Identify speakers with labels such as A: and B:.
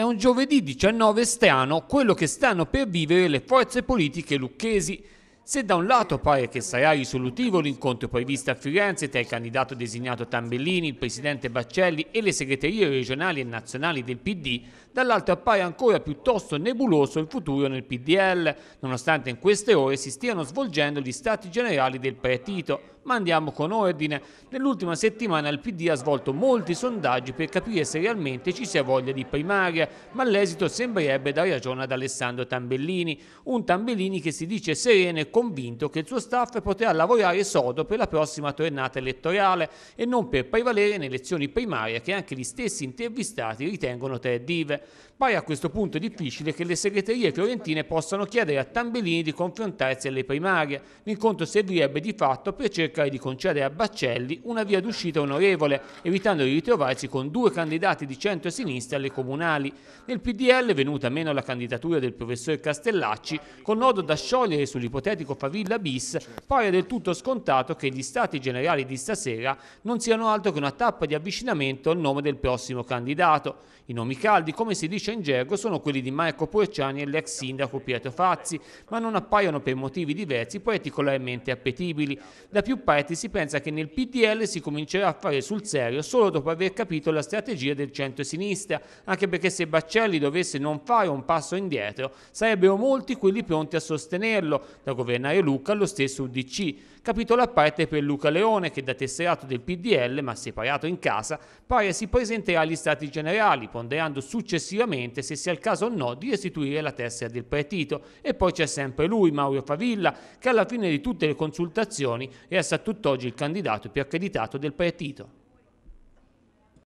A: È un giovedì 19 strano quello che stanno per vivere le forze politiche lucchesi. Se da un lato pare che sarà risolutivo l'incontro previsto a Firenze tra il candidato designato Tambellini, il presidente Baccelli e le segreterie regionali e nazionali del PD, dall'altro appare ancora piuttosto nebuloso il futuro nel PDL, nonostante in queste ore si stiano svolgendo gli stati generali del partito, ma andiamo con ordine. Nell'ultima settimana il PD ha svolto molti sondaggi per capire se realmente ci sia voglia di primaria, ma l'esito sembrerebbe dare ragione ad Alessandro Tambellini, un Tambellini che si dice sereno e convinto che il suo staff potrà lavorare sodo per la prossima tornata elettorale e non per prevalere nelle elezioni primarie che anche gli stessi intervistati ritengono tre Pare a questo punto difficile che le segreterie fiorentine possano chiedere a Tambellini di confrontarsi alle primarie. L'incontro servirebbe di fatto per cercare cercare di concedere a Baccelli una via d'uscita onorevole, evitando di ritrovarsi con due candidati di centro-sinistra alle comunali. Nel PDL è venuta meno la candidatura del professor Castellacci, con nodo da sciogliere sull'ipotetico Favilla bis, pare del tutto scontato che gli stati generali di stasera non siano altro che una tappa di avvicinamento al nome del prossimo candidato. I nomi caldi, come si dice in gergo, sono quelli di Marco Porciani e l'ex sindaco Pietro Fazzi, ma non appaiono per motivi diversi particolarmente appetibili. Da più parte si pensa che nel PDL si comincerà a fare sul serio solo dopo aver capito la strategia del centro-sinistra, anche perché se Baccelli dovesse non fare un passo indietro, sarebbero molti quelli pronti a sostenerlo, da governare Luca allo stesso UDC. Capitolo a parte per Luca Leone, che da tesserato del PDL, ma separato in casa, pare si presenterà agli stati generali, ponderando successivamente se sia il caso o no di restituire la tessera del partito. E poi c'è sempre lui, Mauro Favilla, che alla fine di tutte le consultazioni è resta tutt'oggi il candidato più accreditato del partito.